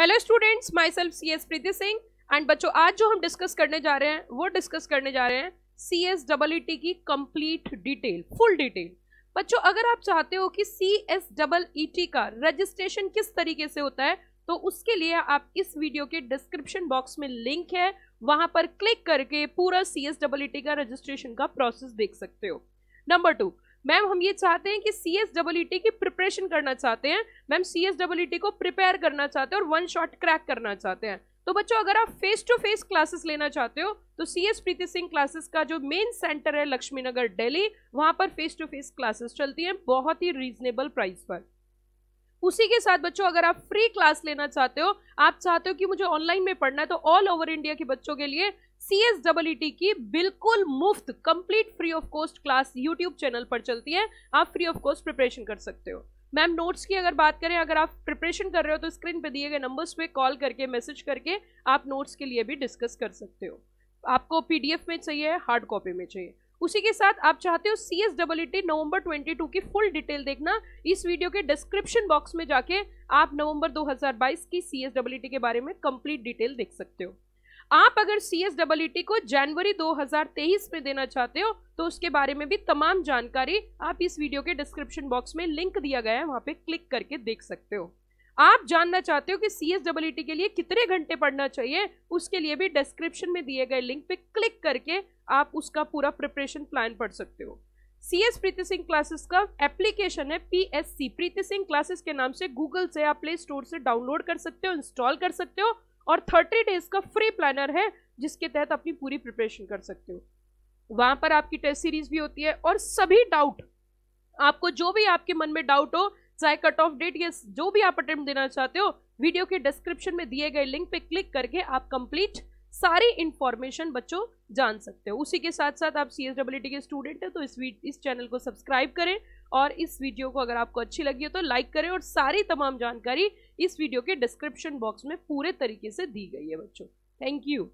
hello students myself C S Preeti Singh and बच्चों आज जो हम डिस्कस करने जा रहे हैं वो डिस्कस करने जा रहे हैं C S double E T की कंप्लीट डिटेल फुल डिटेल बच्चों अगर आप चाहते हो कि C S double E T का रजिस्ट्रेशन किस तरीके से होता है तो उसके लिए आप इस वीडियो के डिस्क्रिप्शन बॉक्स में लिंक है वहां पर क्लिक करके पूरा C S double E T का रजिस्ट्रेशन का प्रोसेस देख सकते हो नंबर टू मैम हम ये चाहते हैं कि C S double E T की प्रिपरेशन करना चाहते हैं ma'am C S double E T को प्रिपेयर करना चाहते हैं और वन शॉट क्रैक करना चाहते हैं तो बच्चों अगर आप फेस टू फेस क्लासेस लेना चाहते हो तो C S Preeti Singh classes का जो मेन सेंटर है लक्ष्मी नगर डेली वहाँ पर फेस टू फेस क्लासेस चलती हैं बहुत ही रीजनेबल प्राइस पर उसी के साथ बच्चों अगर आप फ्री क्लास लेना चाहते हो आप चाहते हो कि मुझे ऑनलाइन में पढ़ना है तो ऑल ओवर इंडिया के बच्चों के लिए सी एस डबल टी की बिल्कुल मुफ्त complete free of cost class YouTube channel पर चलती है आप फ्री ऑफ कॉस्ट प्रिपरेशन कर सकते हो मैम नोट्स की अगर बात करें अगर आप प्रिपरेशन कर रहे हो तो स्क्रीन पे दिए गए नंबर्स पे कॉल करके मैसेज करके आप नोट्स के लिए भी डिस्कस कर सकते हो आपको पीडीएफ में चाहिए हार्ड कॉपी में चाहिए उसी के साथ आप चाहते हो C S double E November two की फुल डिटेल देखना इस वीडियो के डिस्क्रिप्शन बॉक्स में जाके आप नवंबर 2022 की सी एस डबल टी के बारे में कंप्लीट डिटेल देख सकते हो आप अगर सी एस डबल टी को जनवरी 2023 में देना चाहते हो तो उसके बारे में भी तमाम जानकारी आप इस वीडियो के डिस्क्रिप्शन बॉक्स में लिंक दिया गया है वहाँ पे क्लिक करके देख सकते हो आप जानना चाहते हो कि सी एस टी के लिए कितने घंटे पढ़ना चाहिए उसके लिए भी डिस्क्रिप्शन में दिए गए लिंक पे क्लिक करके आप उसका पूरा प्रिपरेशन प्लान पढ़ सकते हो C S Preeti Singh classes का एप्लीकेशन है P S C Preeti Singh classes के नाम से गूगल से आप प्ले स्टोर से डाउनलोड कर सकते हो इंस्टॉल कर सकते हो और थर्टी डेज का फ्री प्लानर है जिसके तहत अपनी पूरी प्रिपरेशन कर सकते हो वहाँ पर आपकी टेस्ट सीरीज भी होती है और सभी डाउट आपको जो भी आपके मन में डाउट हो चाहे कट ऑफ डेट या जो भी आप अटेम्प्ट देना चाहते हो वीडियो के डिस्क्रिप्शन में दिए गए लिंक पे क्लिक करके आप कंप्लीट सारी इन्फॉर्मेशन बच्चों जान सकते हो उसी के साथ साथ आप सी एस के स्टूडेंट हैं तो इस इस चैनल को सब्सक्राइब करें और इस वीडियो को अगर आपको अच्छी लगी हो तो लाइक करें और सारी तमाम जानकारी इस वीडियो के डिस्क्रिप्शन बॉक्स में पूरे तरीके से दी गई है बच्चों थैंक यू